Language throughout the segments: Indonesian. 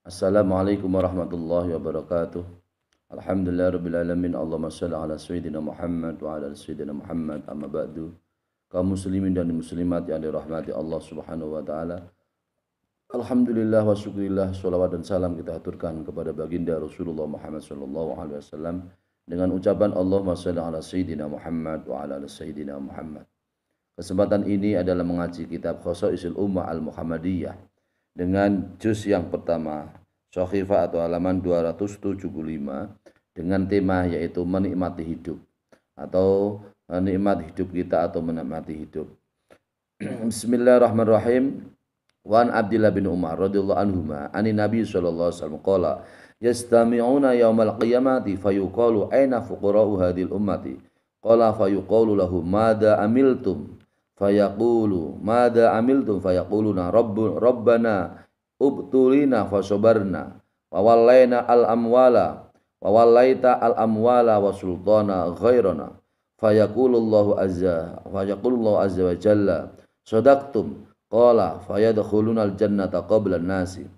Assalamualaikum warahmatullahi wabarakatuh. Alhamdulillah rabbil alamin. Allahumma shalli ala sayyidina Muhammad wa ala sayyidina Muhammad amma ba'du. Kaum muslimin dan muslimat yang dirahmati Allah Subhanahu wa taala. Alhamdulillah wa syukurillah salawat dan salam kita aturkan kepada baginda Rasulullah Muhammad sallallahu alaihi wasallam dengan ucapan Allahumma shalli ala sayyidina Muhammad wa ala sayyidina Muhammad. Kesempatan ini adalah mengaji kitab Khosoisil Ummah Al-Muhammadiyah dengan juz yang pertama Sohifa atau halaman 275 dengan tema yaitu menikmati hidup atau nikmat hidup kita atau menikmati hidup. Bismillahirrahmanirrahim. Wan Abdullah bin Umar radhiyallahu ma ani Nabi sallallahu alaihi wasallam qala yastami'una yawmal qiyamati fayuqalu aina fuqara'u hadhil ummati qala fayuqalu lahum madza amiltum fayaqulu mada amiltum fayaquluna rabbul rabbana ubtulina fasobarna wawalaina al amwala wawalaita al amwala wa sultana ghairana fayaqulullahu azza fayaqulullahu azza wa jalla sadaqtum qala fayadkhuluna al jannata qabla nasi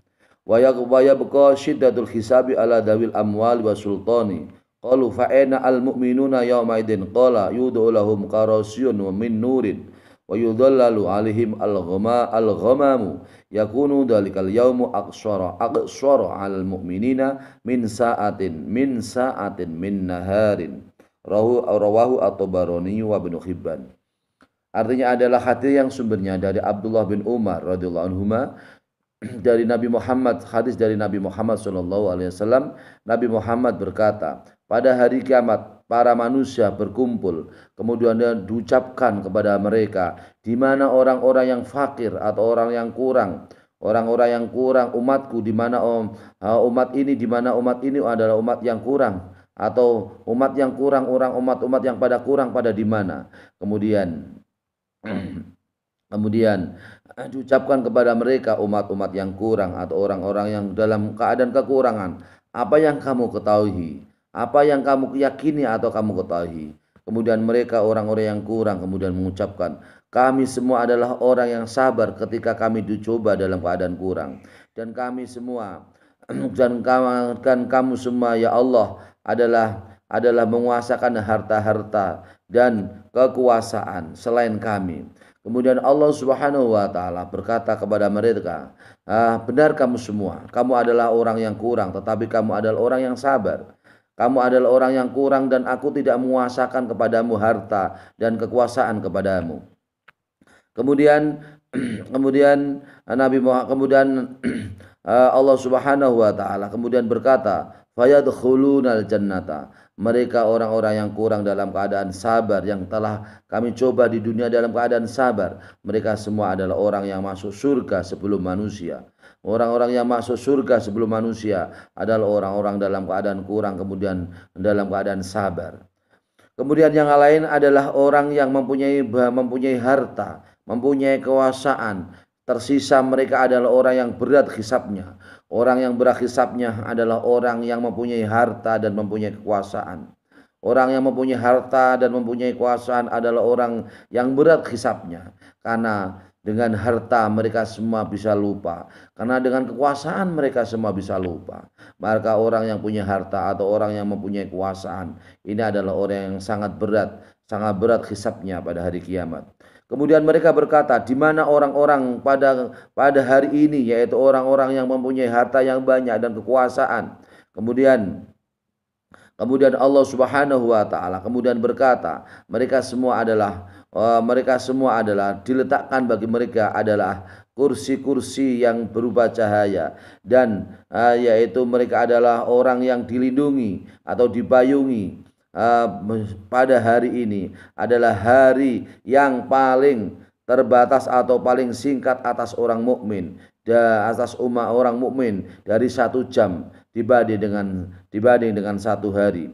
wa yabqa shiddatul hisabi ala dawil amwali wa sultani qalu fa aina al mu'minuna yawma idin qala yudu lahum qarasiyun min nurin wa yudhallalu alihim al-ghama al-ghamamu yakunu dalikal yaumu aqsara aqsara al mu'minina min sa'atin min sa'atin min naharin rahu rawahu at-tabarani wa ibnu hibban artinya adalah hati yang sumbernya dari Abdullah bin Umar radhiyallahu anhuma dari Nabi Muhammad hadis dari Nabi Muhammad sallallahu alaihi wasallam Nabi Muhammad berkata pada hari kiamat para manusia berkumpul, kemudian dia diucapkan kepada mereka, di mana orang-orang yang fakir atau orang yang kurang, orang-orang yang kurang umatku, di mana um, uh, umat ini, di mana umat ini adalah umat yang kurang atau umat yang kurang orang umat-umat yang pada kurang pada di mana. Kemudian kemudian diucapkan kepada mereka umat-umat yang kurang atau orang-orang yang dalam keadaan kekurangan, apa yang kamu ketahui? apa yang kamu yakini atau kamu ketahui. Kemudian mereka orang-orang yang kurang kemudian mengucapkan, kami semua adalah orang yang sabar ketika kami dicoba dalam keadaan kurang. Dan kami semua dan kamu, dan kamu semua ya Allah adalah adalah menguasakan harta-harta dan kekuasaan selain kami. Kemudian Allah Subhanahu wa taala berkata kepada mereka, "Ah, benar kamu semua. Kamu adalah orang yang kurang, tetapi kamu adalah orang yang sabar." Kamu adalah orang yang kurang dan aku tidak menguasakan kepadamu harta dan kekuasaan kepadamu. Kemudian kemudian eh, Nabi Muhammad kemudian eh, Allah Subhanahu wa taala kemudian berkata, "Fayadkhulunal jannata." Mereka orang-orang yang kurang dalam keadaan sabar yang telah kami coba di dunia dalam keadaan sabar. Mereka semua adalah orang yang masuk surga sebelum manusia. Orang-orang yang masuk surga sebelum manusia adalah orang-orang dalam keadaan kurang kemudian dalam keadaan sabar. Kemudian yang lain adalah orang yang mempunyai mempunyai harta, mempunyai kekuasaan. Tersisa mereka adalah orang yang berat hisapnya. Orang yang berat hisapnya adalah orang yang mempunyai harta dan mempunyai kekuasaan. Orang yang mempunyai harta dan mempunyai kekuasaan adalah orang yang berat hisapnya. Karena dengan harta mereka semua bisa lupa. Karena dengan kekuasaan mereka semua bisa lupa. Maka orang yang punya harta atau orang yang mempunyai kekuasaan. Ini adalah orang yang sangat berat. Sangat berat hisapnya pada hari kiamat. Kemudian mereka berkata, di mana orang-orang pada pada hari ini, yaitu orang-orang yang mempunyai harta yang banyak dan kekuasaan. Kemudian Kemudian Allah Subhanahu wa taala kemudian berkata, mereka semua adalah Oh, mereka semua adalah diletakkan bagi mereka adalah kursi-kursi yang berupa cahaya dan uh, yaitu mereka adalah orang yang dilindungi atau dibayungi uh, pada hari ini adalah hari yang paling terbatas atau paling singkat atas orang mukmin da atas umat orang mukmin dari satu jam dibanding dengan dibanding dengan satu hari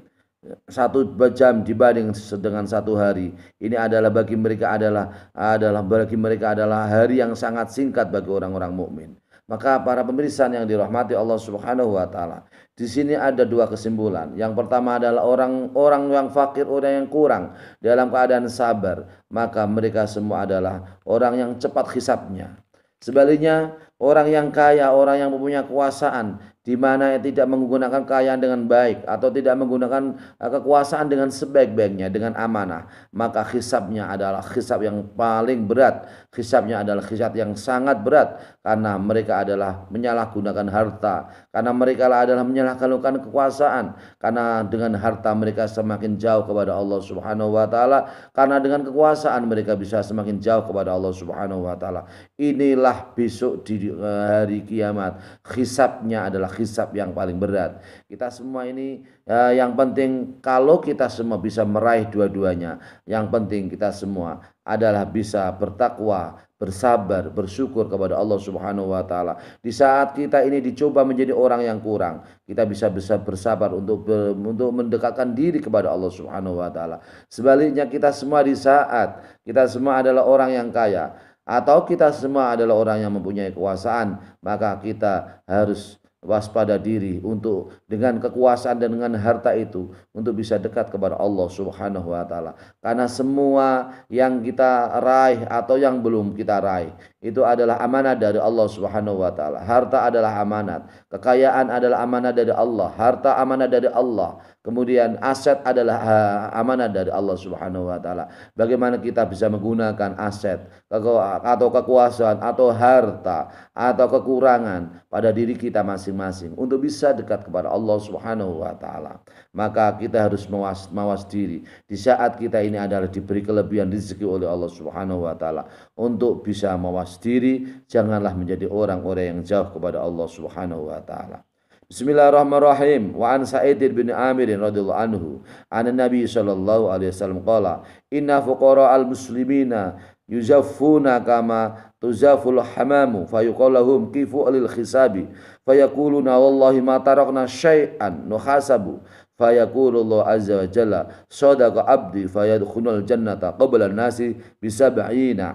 satu jam dibanding dengan satu hari. Ini adalah bagi mereka adalah adalah bagi mereka adalah hari yang sangat singkat bagi orang-orang mukmin. Maka para pemirsa yang dirahmati Allah Subhanahu wa taala, di sini ada dua kesimpulan. Yang pertama adalah orang-orang yang fakir, orang yang kurang dalam keadaan sabar, maka mereka semua adalah orang yang cepat hisapnya. Sebaliknya, orang yang kaya, orang yang mempunyai kekuasaan, di mana tidak menggunakan kekayaan dengan baik atau tidak menggunakan eh, kekuasaan dengan sebaik-baiknya dengan amanah maka hisabnya adalah hisab yang paling berat hisabnya adalah hisab yang sangat berat karena mereka adalah menyalahgunakan harta karena mereka adalah menyalahgunakan kekuasaan karena dengan harta mereka semakin jauh kepada Allah Subhanahu wa taala karena dengan kekuasaan mereka bisa semakin jauh kepada Allah Subhanahu wa taala inilah besok di eh, hari kiamat hisabnya adalah hisap yang paling berat. Kita semua ini eh, yang penting kalau kita semua bisa meraih dua-duanya, yang penting kita semua adalah bisa bertakwa, bersabar, bersyukur kepada Allah Subhanahu wa taala. Di saat kita ini dicoba menjadi orang yang kurang, kita bisa bisa bersabar untuk ber, untuk mendekatkan diri kepada Allah Subhanahu wa taala. Sebaliknya kita semua di saat kita semua adalah orang yang kaya, atau kita semua adalah orang yang mempunyai kekuasaan, maka kita harus waspada diri untuk dengan kekuasaan dan dengan harta itu untuk bisa dekat kepada Allah Subhanahu wa taala. Karena semua yang kita raih atau yang belum kita raih itu adalah amanah dari Allah Subhanahu wa taala. Harta adalah amanat, kekayaan adalah amanah dari Allah, harta amanah dari Allah. Kemudian aset adalah eh, amanah dari Allah Subhanahu wa taala. Bagaimana kita bisa menggunakan aset atau kekuasaan atau harta atau kekurangan pada diri kita masih masing-masing untuk bisa dekat kepada Allah Subhanahu wa taala. Maka kita harus mawas, mawas diri di saat kita ini adalah diberi kelebihan rezeki oleh Allah Subhanahu wa taala untuk bisa mawas diri janganlah menjadi orang-orang yang jauh kepada Allah Subhanahu wa taala. Bismillahirrahmanirrahim. Wa an Sa'id bin Amir radhiyallahu anhu, anna Nabi sallallahu alaihi wasallam qala, "Inna fuqara al-muslimina yuzaffuna kama tuzaful hamamu fayuqalahum kifu alil khisabi fayakuluna wallahi ma tarakna syai'an nuhasabu fayakulullah azza wa jalla sadaqa abdi fayadkhunul jannata qabla nasi bisab'ina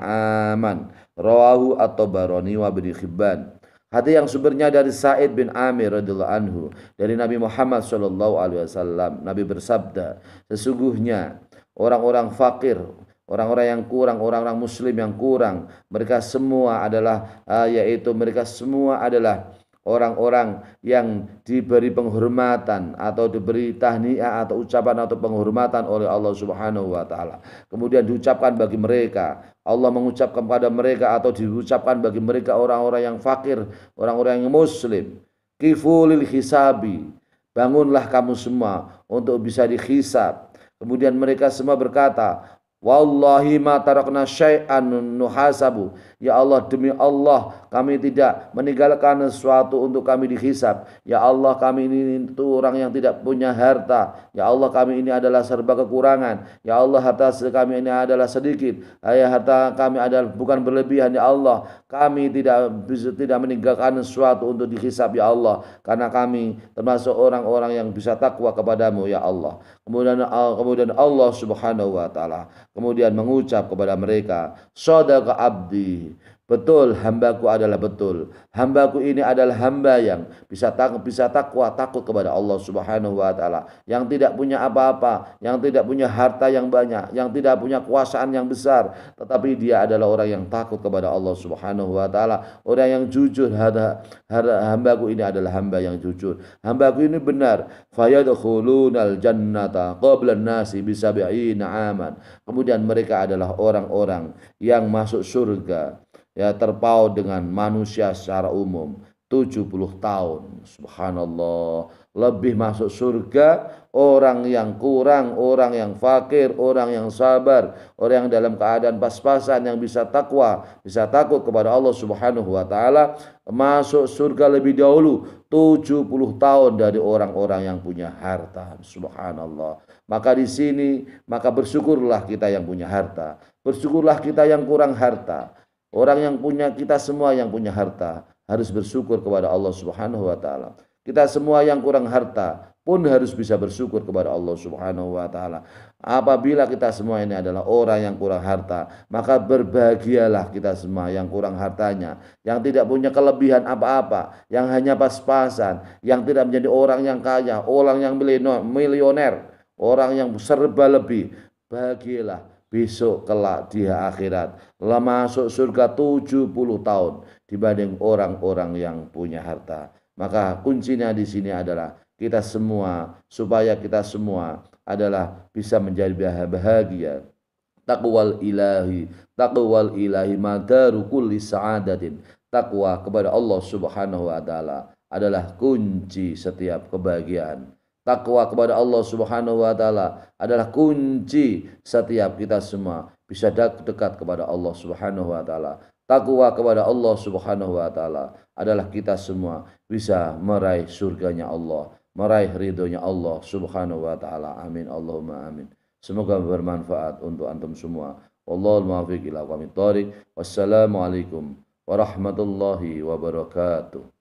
aman rawahu at-tabarani wa ibn khibban Hati yang sumbernya dari Said bin Amir radhiyallahu anhu dari Nabi Muhammad sallallahu alaihi wasallam Nabi bersabda sesungguhnya orang-orang fakir orang-orang yang kurang, orang-orang muslim yang kurang. Mereka semua adalah uh, yaitu mereka semua adalah orang-orang yang diberi penghormatan atau diberi tahniah atau ucapan atau penghormatan oleh Allah Subhanahu wa taala. Kemudian diucapkan bagi mereka, Allah mengucapkan kepada mereka atau diucapkan bagi mereka orang-orang yang fakir, orang-orang yang muslim. Kifulil hisabi. Bangunlah kamu semua untuk bisa dihisab. Kemudian mereka semua berkata, Wallahi ma tarakna syai'an nuhasabu. Ya Allah, demi Allah, kami tidak meninggalkan sesuatu untuk kami dihisap. Ya Allah, kami ini itu orang yang tidak punya harta. Ya Allah, kami ini adalah serba kekurangan. Ya Allah, harta kami ini adalah sedikit. Ya harta kami adalah bukan berlebihan. Ya Allah, kami tidak tidak meninggalkan sesuatu untuk dihisap. Ya Allah, karena kami termasuk orang-orang yang bisa takwa kepadamu. Ya Allah. Kemudian eh, kemudian Allah Subhanahu wa taala kemudian mengucap kepada mereka, Sodaka abdi, Betul, hambaku adalah betul. Hambaku ini adalah hamba yang bisa tak bisa takwa, takut kepada Allah Subhanahu wa taala, yang tidak punya apa-apa, yang tidak punya harta yang banyak, yang tidak punya kuasaan yang besar, tetapi dia adalah orang yang takut kepada Allah Subhanahu wa taala, orang yang jujur. Hambaku ini adalah hamba yang jujur. Hambaku ini benar. Fayadkhulunal jannata qabla nasi bisabi'ina aman. Kemudian mereka adalah orang-orang yang masuk surga ya terpaut dengan manusia secara umum 70 tahun subhanallah lebih masuk surga orang yang kurang, orang yang fakir, orang yang sabar, orang yang dalam keadaan pas-pasan yang bisa takwa, bisa takut kepada Allah Subhanahu wa taala masuk surga lebih dahulu 70 tahun dari orang-orang yang punya harta. Subhanallah. Maka di sini maka bersyukurlah kita yang punya harta, bersyukurlah kita yang kurang harta Orang yang punya kita semua yang punya harta harus bersyukur kepada Allah Subhanahu wa taala. Kita semua yang kurang harta pun harus bisa bersyukur kepada Allah Subhanahu wa taala. Apabila kita semua ini adalah orang yang kurang harta, maka berbahagialah kita semua yang kurang hartanya, yang tidak punya kelebihan apa-apa, yang hanya pas-pasan, yang tidak menjadi orang yang kaya, orang yang milioner, orang yang serba lebih. Bahagialah besok kelak di akhirat lama masuk surga 70 tahun dibanding orang-orang yang punya harta. Maka kuncinya di sini adalah kita semua supaya kita semua adalah bisa menjadi bahagia. Takwal ilahi, takwal ilahi madaru kulli sa'adatin. Takwa kepada Allah Subhanahu wa taala adalah kunci setiap kebahagiaan. Takwa kepada Allah Subhanahu wa taala adalah kunci setiap kita semua bisa dekat kepada Allah Subhanahu wa taala. Takwa kepada Allah Subhanahu wa taala adalah kita semua bisa meraih surganya Allah, meraih ridhonya Allah Subhanahu wa taala. Amin Allahumma amin. Semoga bermanfaat untuk antum semua. Wallahul muwaffiq ila aqwamit thoriq. Wassalamualaikum warahmatullahi wabarakatuh.